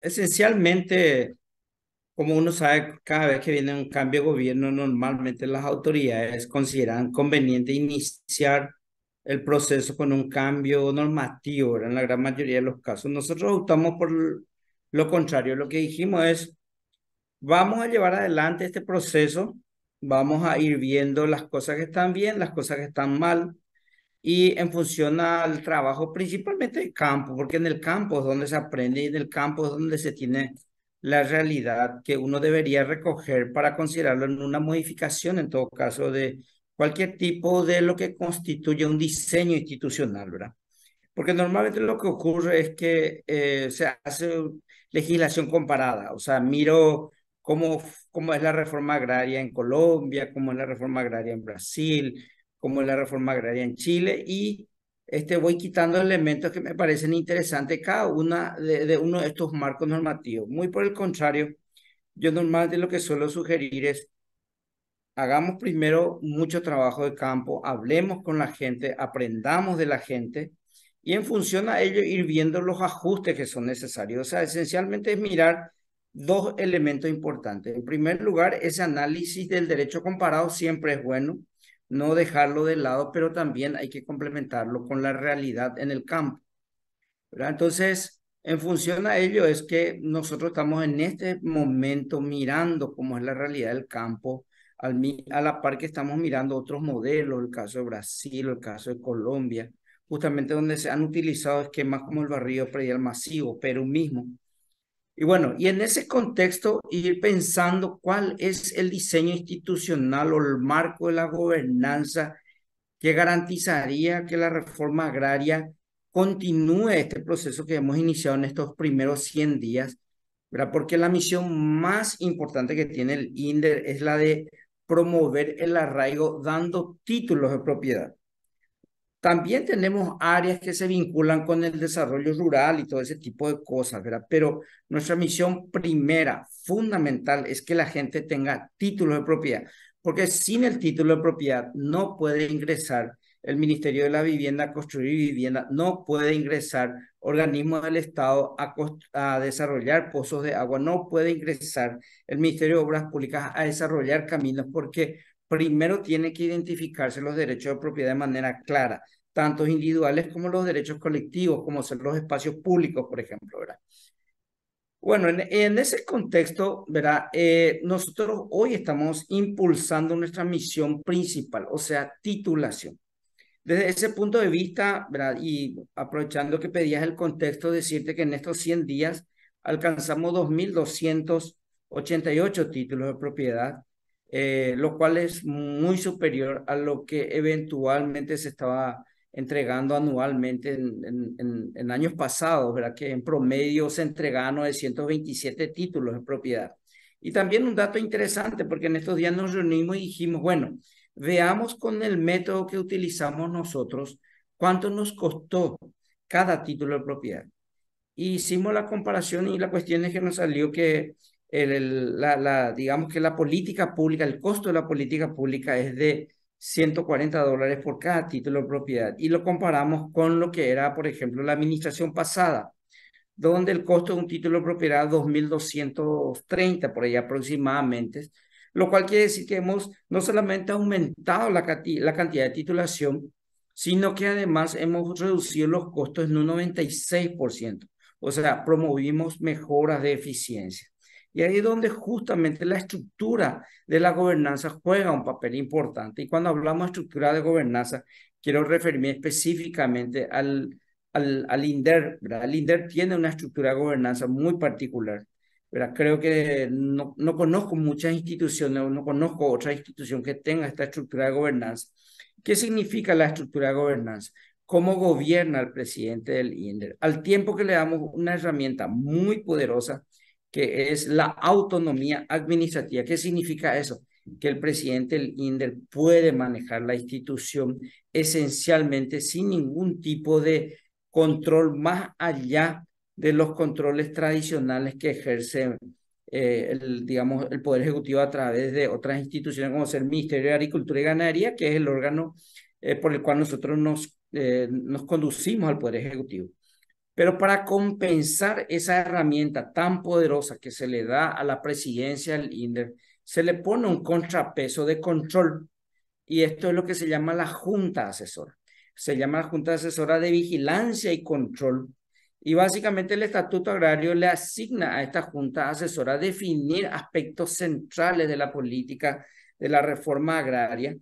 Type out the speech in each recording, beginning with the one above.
esencialmente, como uno sabe, cada vez que viene un cambio de gobierno, normalmente las autoridades consideran conveniente iniciar el proceso con un cambio normativo, en la gran mayoría de los casos. Nosotros optamos por lo contrario. Lo que dijimos es, vamos a llevar adelante este proceso, vamos a ir viendo las cosas que están bien, las cosas que están mal, y en función al trabajo principalmente de campo, porque en el campo es donde se aprende y en el campo es donde se tiene la realidad que uno debería recoger para considerarlo en una modificación, en todo caso, de cualquier tipo de lo que constituye un diseño institucional, ¿verdad? Porque normalmente lo que ocurre es que eh, se hace legislación comparada, o sea, miro cómo, cómo es la reforma agraria en Colombia, cómo es la reforma agraria en Brasil, como la reforma agraria en Chile, y este, voy quitando elementos que me parecen interesantes cada una de, uno de estos marcos normativos. Muy por el contrario, yo normalmente lo que suelo sugerir es, hagamos primero mucho trabajo de campo, hablemos con la gente, aprendamos de la gente, y en función a ello ir viendo los ajustes que son necesarios. O sea, esencialmente es mirar dos elementos importantes. En primer lugar, ese análisis del derecho comparado siempre es bueno no dejarlo de lado, pero también hay que complementarlo con la realidad en el campo. ¿verdad? Entonces, en función a ello es que nosotros estamos en este momento mirando cómo es la realidad del campo, al, a la par que estamos mirando otros modelos, el caso de Brasil, el caso de Colombia, justamente donde se han utilizado esquemas como el barrio predial masivo, Perú mismo, y bueno, y en ese contexto ir pensando cuál es el diseño institucional o el marco de la gobernanza que garantizaría que la reforma agraria continúe este proceso que hemos iniciado en estos primeros 100 días, ¿verdad? Porque la misión más importante que tiene el INDER es la de promover el arraigo dando títulos de propiedad. También tenemos áreas que se vinculan con el desarrollo rural y todo ese tipo de cosas, ¿verdad? Pero nuestra misión primera, fundamental, es que la gente tenga título de propiedad, porque sin el título de propiedad no puede ingresar el Ministerio de la Vivienda a construir vivienda, no puede ingresar organismos del Estado a desarrollar pozos de agua, no puede ingresar el Ministerio de Obras Públicas a desarrollar caminos, porque primero tiene que identificarse los derechos de propiedad de manera clara, tanto individuales como los derechos colectivos, como ser los espacios públicos, por ejemplo, ¿verdad? Bueno, en, ese contexto, ¿verdad? Eh, nosotros hoy estamos impulsando nuestra misión principal, o sea, titulación. Desde ese punto de vista, ¿verdad? Y aprovechando que pedías el contexto, decirte que en estos 100 días alcanzamos 2.288 títulos de propiedad, eh, lo cual es muy superior a lo que eventualmente se estaba entregando anualmente en, años pasados, ¿verdad? que en promedio se entregaban 927 títulos de propiedad. Y también un dato interesante, porque en estos días nos reunimos y dijimos, bueno, veamos con el método que utilizamos nosotros cuánto nos costó cada título de propiedad. hicimos la comparación y la cuestión es que nos salió que el, la, digamos que la política pública, el costo de la política pública es de 140 dólares por cada título de propiedad y lo comparamos con lo que era, por ejemplo, la administración pasada, donde el costo de un título de propiedad era 2.230 por ahí aproximadamente, lo cual quiere decir que hemos no solamente aumentado la, la cantidad de titulación, sino que además hemos reducido los costos en un 96%, o sea, promovimos mejoras de eficiencia. Y ahí es donde justamente la estructura de la gobernanza juega un papel importante. Y cuando hablamos de estructura de gobernanza, quiero referirme específicamente al, al, INDER. El INDER tiene una estructura de gobernanza muy particular. ¿verdad? Creo que no, no conozco muchas instituciones no conozco otra institución que tenga esta estructura de gobernanza. ¿Qué significa la estructura de gobernanza? cómo gobierna el presidente del INDER, al tiempo que le damos una herramienta muy poderosa que es la autonomía administrativa. ¿Qué significa eso? Que el presidente el INDER puede manejar la institución esencialmente sin ningún tipo de control más allá de los controles tradicionales que ejerce eh, el, digamos, el Poder Ejecutivo a través de otras instituciones como el Ministerio de Agricultura y Ganadería, que es el órgano eh, por el cual nosotros nos, eh, nos conducimos al Poder Ejecutivo. Pero para compensar esa herramienta tan poderosa que se le da a la presidencia del INDER, se le pone un contrapeso de control. Y esto es lo que se llama la Junta Asesora. Se llama la Junta Asesora de Vigilancia y Control. Y básicamente el Estatuto Agrario le asigna a esta Junta Asesora definir aspectos centrales de la política de la reforma agraria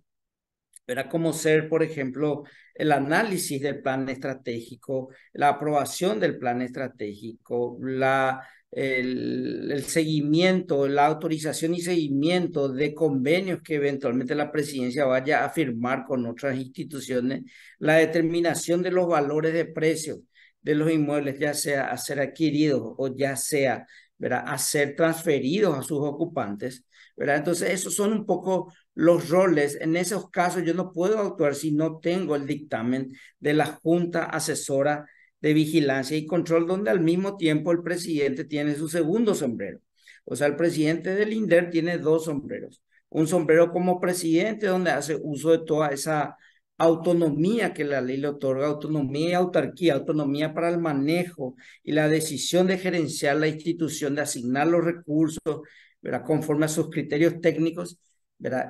era como ser, por ejemplo, el análisis del plan estratégico, la aprobación del plan estratégico, la, el, el, seguimiento, la autorización y seguimiento de convenios que eventualmente la presidencia vaya a firmar con otras instituciones, la determinación de los valores de precios de los inmuebles, ya sea a ser adquiridos o ya sea ¿verdad? a ser transferidos a sus ocupantes. ¿verdad? Entonces, esos son un poco los roles. En esos casos yo no puedo actuar si no tengo el dictamen de la Junta Asesora de Vigilancia y Control, donde al mismo tiempo el presidente tiene su segundo sombrero. O sea, el presidente del INDER tiene dos sombreros. Un sombrero como presidente, donde hace uso de toda esa autonomía que la ley le otorga, autonomía y autarquía, autonomía para el manejo y la decisión de gerenciar la institución, de asignar los recursos, ¿verdad? conforme a sus criterios técnicos.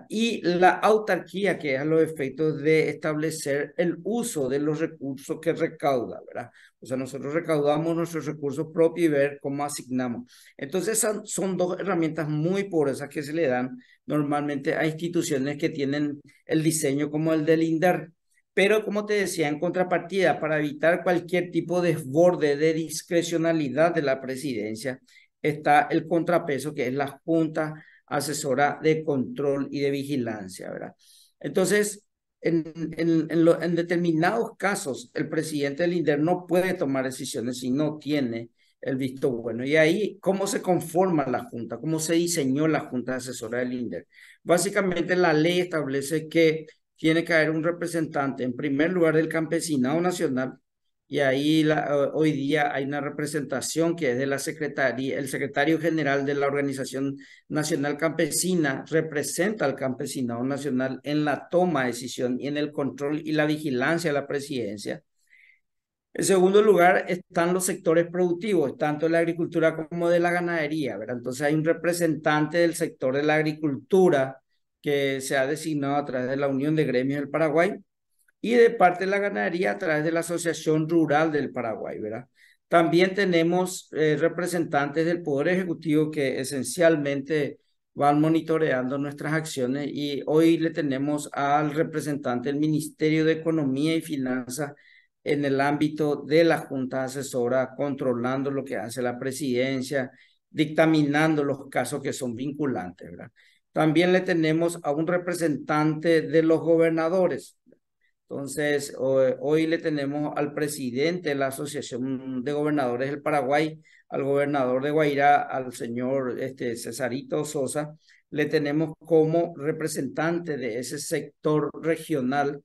Y la autarquía, que es a los efectos de establecer el uso de los recursos que recauda, ¿verdad? O sea, nosotros recaudamos nuestros recursos propios y ver cómo asignamos. Entonces, son dos herramientas muy poderosas que se le dan normalmente a instituciones que tienen el diseño como el del INDAR. Pero, como te decía, en contrapartida, para evitar cualquier tipo de desborde de discrecionalidad de la presidencia, está el contrapeso que es la Junta asesora de control y de vigilancia, ¿verdad? Entonces, en, en, determinados casos, el presidente del INDER no puede tomar decisiones si no tiene el visto bueno. Y ahí, ¿cómo se conforma la Junta? ¿Cómo se diseñó la Junta de Asesora del INDER? Básicamente, la ley establece que tiene que haber un representante, en primer lugar, del campesinado nacional, y ahí hoy día hay una representación que es de la Secretaría, el secretario general de la Organización Nacional Campesina representa al campesinado nacional en la toma de decisión y en el control y la vigilancia de la presidencia. En segundo lugar están los sectores productivos, tanto de la agricultura como de la ganadería, ¿verdad? Entonces hay un representante del sector de la agricultura que se ha designado a través de la Unión de Gremios del Paraguay y de parte de la ganadería a través de la Asociación Rural del Paraguay, ¿verdad? También tenemos eh, representantes del Poder Ejecutivo que esencialmente van monitoreando nuestras acciones y hoy le tenemos al representante del Ministerio de Economía y Finanzas en el ámbito de la Junta Asesora, controlando lo que hace la presidencia, dictaminando los casos que son vinculantes, ¿verdad? También le tenemos a un representante de los gobernadores, entonces, hoy, le tenemos al presidente de la Asociación de Gobernadores del Paraguay, al gobernador de Guairá, al señor este, Cesarito Sosa, le tenemos como representante de ese sector regional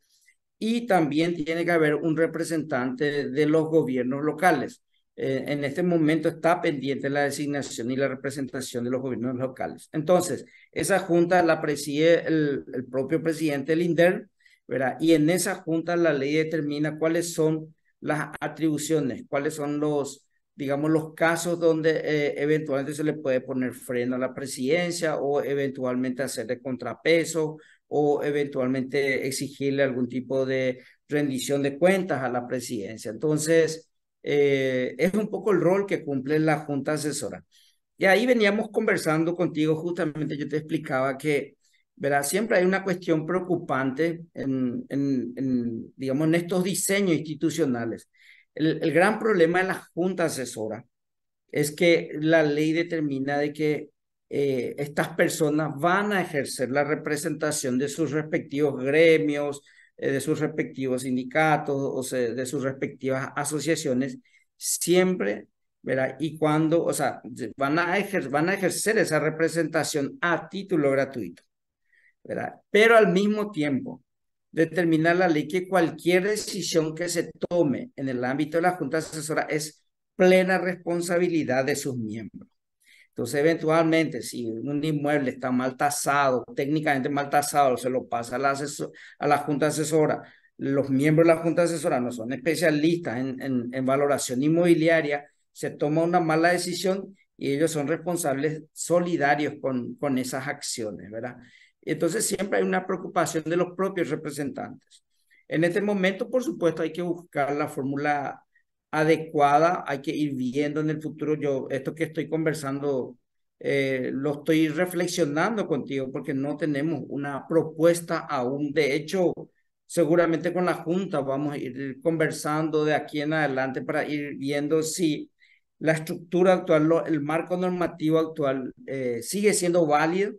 y también tiene que haber un representante de los gobiernos locales. Eh, en este momento está pendiente la designación y la representación de los gobiernos locales. Entonces, esa junta la preside el, propio presidente del y en esa junta la ley determina cuáles son las atribuciones, cuáles son los, digamos, los casos donde eh, eventualmente se le puede poner freno a la presidencia o eventualmente hacerle contrapeso o eventualmente exigirle algún tipo de rendición de cuentas a la presidencia. Entonces, eh, es un poco el rol que cumple la junta asesora. Y ahí veníamos conversando contigo, justamente yo te explicaba que Siempre hay una cuestión preocupante en, en, digamos, en estos diseños institucionales. El, gran problema de la Junta Asesora es que la ley determina de que eh, estas personas van a ejercer la representación de sus respectivos gremios, eh, de sus respectivos sindicatos o de sus respectivas asociaciones, siempre ¿verdad? Y cuando, o sea, van a, ejer van a ejercer esa representación a título gratuito. Pero al mismo tiempo, determinar la ley que cualquier decisión que se tome en el ámbito de la Junta Asesora es plena responsabilidad de sus miembros. Entonces, eventualmente, si un inmueble está mal tasado, técnicamente mal tasado, se lo pasa a la, a la Junta Asesora. Los miembros de la Junta Asesora no son especialistas en, en, en valoración inmobiliaria, se toma una mala decisión y ellos son responsables solidarios con, con esas acciones, ¿verdad? Entonces siempre hay una preocupación de los propios representantes. En este momento, por supuesto, hay que buscar la fórmula adecuada, hay que ir viendo en el futuro. Yo, esto que estoy conversando, eh, lo estoy reflexionando contigo porque no tenemos una propuesta aún. De hecho, seguramente con la Junta vamos a ir conversando de aquí en adelante para ir viendo si la estructura actual, el marco normativo actual eh, sigue siendo válido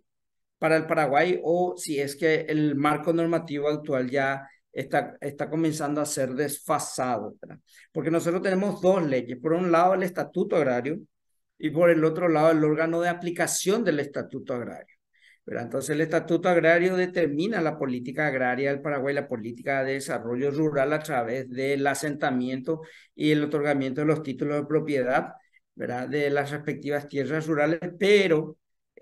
para el Paraguay o si es que el marco normativo actual ya está, está comenzando a ser desfasado. ¿verdad? Porque nosotros tenemos dos leyes. Por un lado, el Estatuto Agrario y por el otro lado, el órgano de aplicación del Estatuto Agrario. Pero Entonces, el Estatuto Agrario determina la política agraria del Paraguay, la política de desarrollo rural a través del asentamiento y el otorgamiento de los títulos de propiedad ¿verdad? de las respectivas tierras rurales, pero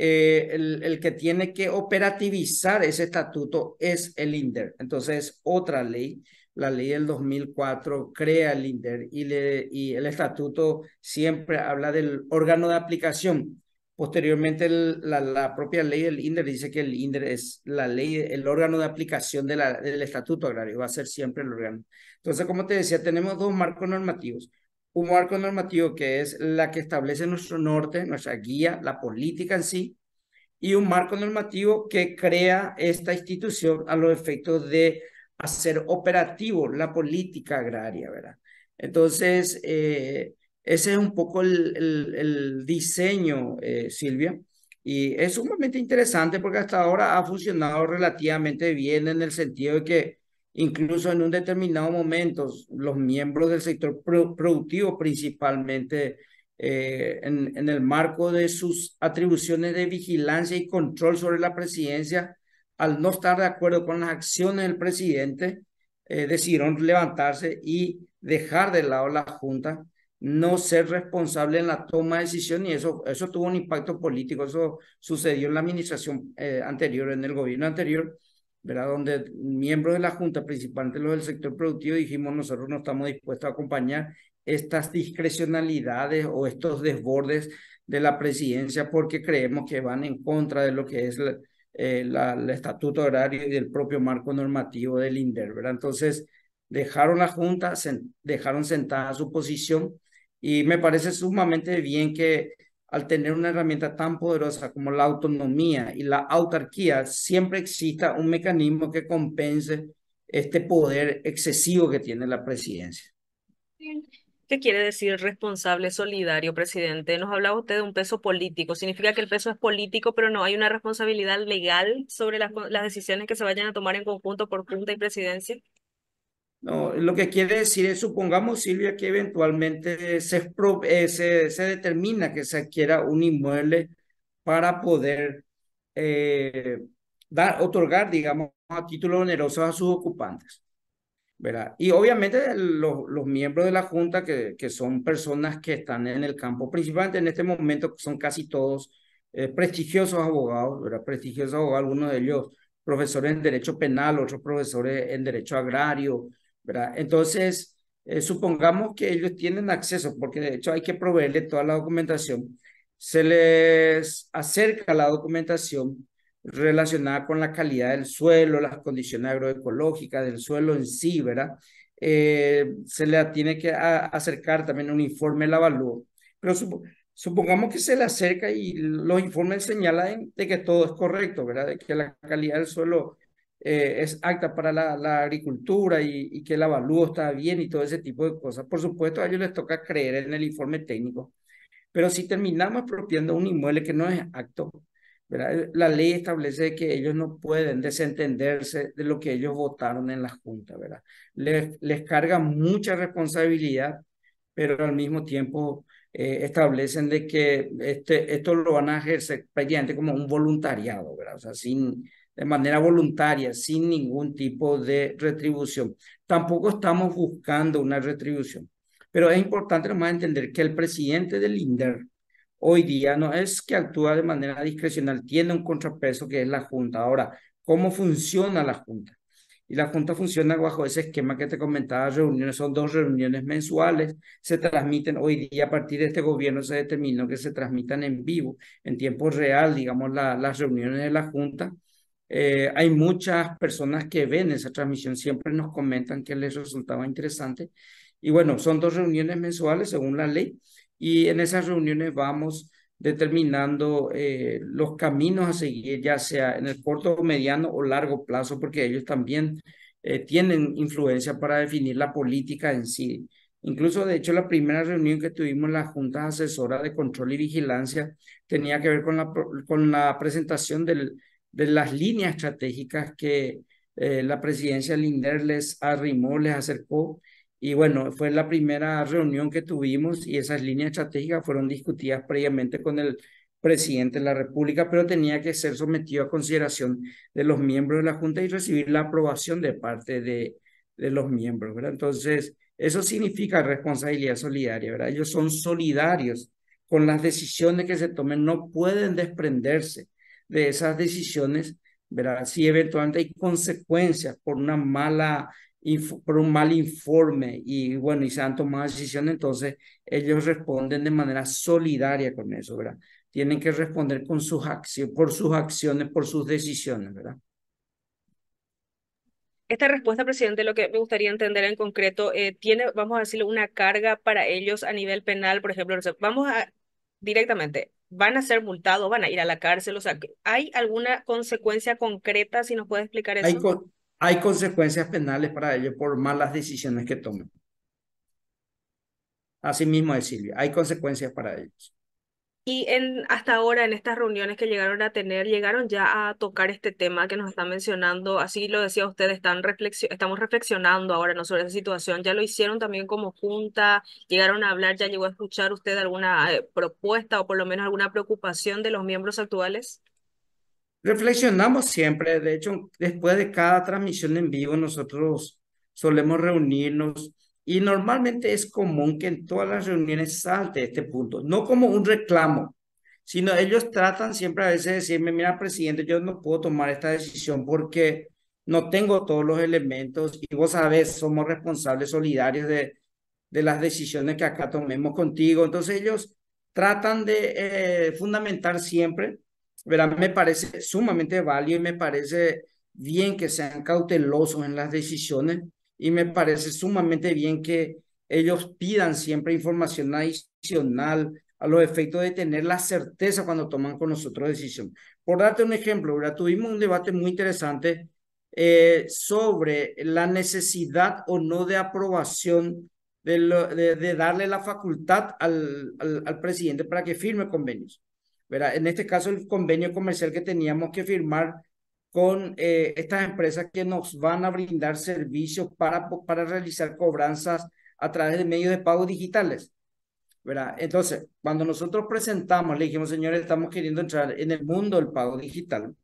eh, el, que tiene que operativizar ese estatuto es el INDER. Entonces, otra ley, la ley del 2004, crea el INDER y, el estatuto siempre habla del órgano de aplicación. Posteriormente, la, propia ley del INDER dice que el INDER es la ley, el órgano de aplicación del estatuto agrario, va a ser siempre el órgano. Entonces, como te decía, tenemos dos marcos normativos un marco normativo que es la que establece nuestro norte, nuestra guía, la política en sí, y un marco normativo que crea esta institución a los efectos de hacer operativo la política agraria, ¿verdad? Entonces, eh, ese es un poco el, diseño, eh, Silvia, y es sumamente interesante porque hasta ahora ha funcionado relativamente bien en el sentido de que Incluso en un determinado momento, los miembros del sector productivo principalmente, eh, en, el marco de sus atribuciones de vigilancia y control sobre la presidencia, al no estar de acuerdo con las acciones del presidente, eh, decidieron levantarse y dejar de lado la Junta, no ser responsable en la toma de decisión y eso, eso tuvo un impacto político, eso sucedió en la administración eh, anterior, en el gobierno anterior, ¿verdad? Donde miembros de la Junta, principalmente los del sector productivo, dijimos nosotros no estamos dispuestos a acompañar estas discrecionalidades o estos desbordes de la presidencia porque creemos que van en contra de lo que es eh, el estatuto horario y del propio marco normativo del INDER, Entonces, dejaron la Junta, dejaron sentada su posición y me parece sumamente bien que al tener una herramienta tan poderosa como la autonomía y la autarquía, siempre exista un mecanismo que compense este poder excesivo que tiene la presidencia. ¿Qué quiere decir responsable solidario, presidente? Nos hablaba usted de un peso político. Significa que el peso es político, pero no hay una responsabilidad legal sobre las, decisiones que se vayan a tomar en conjunto por Junta y Presidencia. No, lo que quiere decir es, supongamos, Silvia, que eventualmente se, eh, se, se, determina que se adquiera un inmueble para poder eh, dar, otorgar, digamos, a título oneroso a sus ocupantes. ¿verdad? Y obviamente los, los miembros de la Junta, que, que son personas que están en el campo, principalmente en este momento son casi todos eh, prestigiosos abogados, ¿verdad? prestigiosos abogados, algunos de ellos profesores en Derecho Penal, otros profesores en Derecho Agrario, entonces, eh, supongamos que ellos tienen acceso, porque de hecho hay que proveerle toda la documentación. Se les acerca la documentación relacionada con la calidad del suelo, las condiciones agroecológicas del suelo en sí, ¿verdad? Eh, se le tiene que acercar también un informe del avalúo. Pero supongamos que se le acerca y los informes señalan de que todo es correcto, ¿verdad? De que la calidad del suelo eh, es acta para la, agricultura y, que el avalúo está bien y todo ese tipo de cosas. Por supuesto, a ellos les toca creer en el informe técnico, pero si terminamos apropiando un inmueble que no es acto, ¿verdad? la ley establece que ellos no pueden desentenderse de lo que ellos votaron en la Junta, ¿verdad? Les, les carga mucha responsabilidad, pero al mismo tiempo... Eh, establecen de que este, esto lo van a ejercer prácticamente como un voluntariado, ¿verdad? O sea, sin, de manera voluntaria, sin ningún tipo de retribución. Tampoco estamos buscando una retribución, pero es importante nomás entender que el presidente del INDER hoy día no es que actúa de manera discrecional, tiene un contrapeso que es la Junta. Ahora, ¿cómo funciona la Junta? Y la Junta funciona bajo ese esquema que te comentaba, reuniones, son dos reuniones mensuales, se transmiten hoy día a partir de este gobierno, se determinó que se transmitan en vivo, en tiempo real, digamos, las reuniones de la Junta. Eh, hay muchas personas que ven esa transmisión, siempre nos comentan que les resultaba interesante. Y bueno, son dos reuniones mensuales según la ley y en esas reuniones vamos determinando eh, los caminos a seguir, ya sea en el corto, mediano o largo plazo, porque ellos también eh, tienen influencia para definir la política en sí. Incluso, de hecho, la primera reunión que tuvimos la Junta Asesora de Control y Vigilancia tenía que ver con la, con la presentación del de las líneas estratégicas que eh, la presidencia Linder les arrimó, les acercó. Y bueno, fue la primera reunión que tuvimos y esas líneas estratégicas fueron discutidas previamente con el presidente de la República, pero tenía que ser sometido a consideración de los miembros de la Junta y recibir la aprobación de parte de, de los miembros, ¿verdad? Entonces, eso significa responsabilidad solidaria, ¿verdad? Ellos son solidarios con las decisiones que se tomen, no pueden desprenderse de esas decisiones, ¿verdad? Si eventualmente hay consecuencias por una mala por un mal informe y bueno, y se han tomado decisiones, entonces ellos responden de manera solidaria con eso, ¿verdad? Tienen que responder con sus acciones, por sus acciones, por sus decisiones, ¿verdad? Esta respuesta, presidente, lo que me gustaría entender en concreto, eh, tiene, vamos a decirlo, una carga para ellos a nivel penal, por ejemplo, vamos a directamente, van a ser multados, van a ir a la cárcel. O sea, ¿hay alguna consecuencia concreta, si nos puede explicar eso? Hay, consecuencias penales para ellos por malas decisiones que tomen. Así mismo es Silvia, hay consecuencias para ellos. Y hasta ahora, en estas reuniones que llegaron a tener, llegaron ya a tocar este tema que nos están mencionando, así lo decía usted, están estamos reflexionando ahora ¿no? sobre esa situación, ya lo hicieron también como junta, llegaron a hablar, ya llegó a escuchar usted alguna eh, propuesta o por lo menos alguna preocupación de los miembros actuales. Reflexionamos siempre, de hecho, después de cada transmisión en vivo nosotros solemos reunirnos y normalmente es común que en todas las reuniones salte este punto, no como un reclamo, sino ellos tratan siempre a veces de decirme, mira, presidente, yo no puedo tomar esta decisión porque no tengo todos los elementos y vos sabés, somos responsables solidarios de, de las decisiones que acá tomemos contigo. Entonces ellos tratan de eh, fundamentar siempre, ¿verdad? Me parece sumamente válido y me parece bien que sean cautelosos en las decisiones, y me parece sumamente bien que ellos pidan siempre información adicional a los efectos de tener la certeza cuando toman con nosotros decisión. Por darte un ejemplo, tuvimos un debate muy interesante eh, sobre la necesidad o no de aprobación de, de, darle la facultad al, presidente para que firme convenios. ¿verdad? En este caso, el convenio comercial que teníamos que firmar con eh, estas empresas que nos van a brindar servicios para, para realizar cobranzas a través de medios de pago digitales. ¿verdad? Entonces, cuando nosotros presentamos, le dijimos, señores, estamos queriendo entrar en el mundo del pago digital.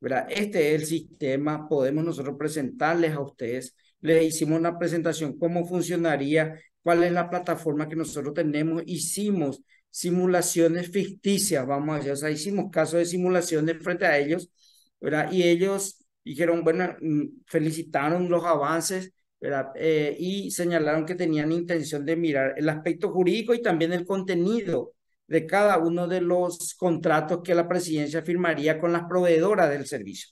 ¿verdad? Este es el sistema, podemos nosotros presentarles a ustedes. Les hicimos una presentación, cómo funcionaría, cuál es la plataforma que nosotros tenemos. Hicimos simulaciones ficticias, vamos a decir, o sea, hicimos casos de simulaciones frente a ellos y ellos dijeron, bueno, mm, felicitaron los avances, eh, y señalaron que tenían intención de mirar el aspecto jurídico y también el contenido de cada uno de los contratos que la presidencia firmaría con las proveedoras del servicio.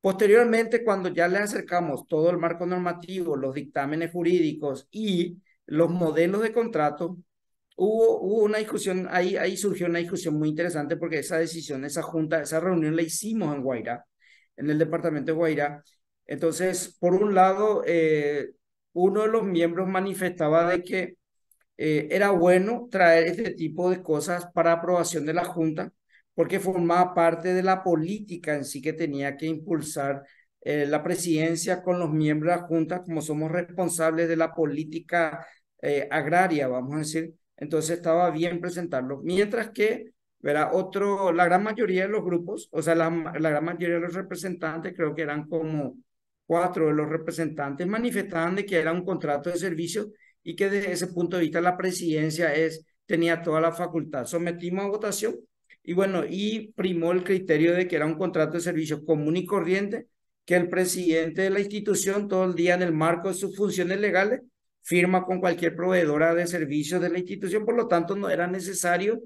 Posteriormente, cuando ya le acercamos todo el marco normativo, los dictámenes jurídicos y los modelos de contrato, hubo, una discusión, ahí, surgió una discusión muy interesante porque esa decisión, esa junta, esa reunión la hicimos en Guairá, en el departamento de Guairá. Entonces, por un lado, eh, uno de los miembros manifestaba de que eh, era bueno traer este tipo de cosas para aprobación de la Junta, porque formaba parte de la política en sí que tenía que impulsar eh, la presidencia con los miembros de la Junta, como somos responsables de la política agraria, vamos a decir entonces estaba bien presentarlo. Mientras que, verá, otro, la gran mayoría de los grupos, o sea, la, gran mayoría de los representantes, creo que eran como cuatro de los representantes, manifestaban de que era un contrato de servicio y que desde ese punto de vista la presidencia es, tenía toda la facultad. Sometimos a votación y bueno, y primó el criterio de que era un contrato de servicio común y corriente, que el presidente de la institución todo el día en el marco de sus funciones legales firma con cualquier proveedora de servicios de la institución, por lo tanto no era necesario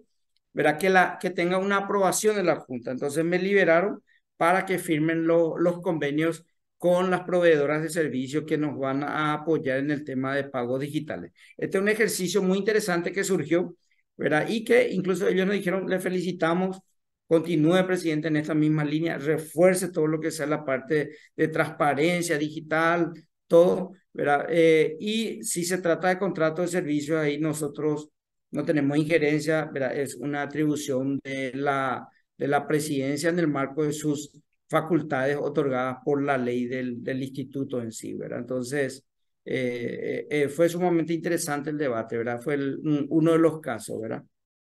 ¿verdad? Que, la, que tenga una aprobación de la Junta. Entonces me liberaron para que firmen los convenios con las proveedoras de servicios que nos van a apoyar en el tema de pagos digitales. Este es un ejercicio muy interesante que surgió, ¿verdad? Y que incluso ellos nos dijeron, le felicitamos, continúe, presidente, en esta misma línea, refuerce todo lo que sea la parte de transparencia digital, todo, ¿verdad? Eh, y si se trata de contrato de servicio, ahí nosotros no tenemos injerencia, ¿verdad? Es una atribución de la, de la presidencia en el marco de sus facultades otorgadas por la ley del, del instituto en sí, ¿verdad? Entonces, eh, eh, fue sumamente interesante el debate, ¿verdad? Fue uno de los casos, ¿verdad?